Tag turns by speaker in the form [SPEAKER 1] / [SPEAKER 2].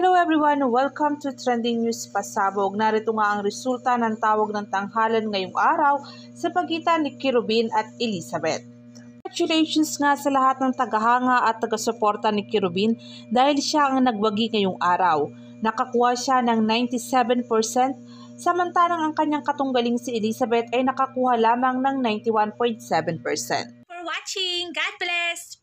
[SPEAKER 1] Hello everyone! Welcome to Trending News Pasabog. Narito nga ang resulta ng tawag ng tanghalan ngayong araw sa pagitan ni Kirubin at Elizabeth. Congratulations nga sa lahat ng tagahanga at tagasuporta ni Kirubin dahil siya ang nagwagi ngayong araw. Nakakuha siya ng 97%, samantalang ang kanyang katunggaling si Elizabeth ay nakakuha lamang ng 91.7%.
[SPEAKER 2] For watching! God bless!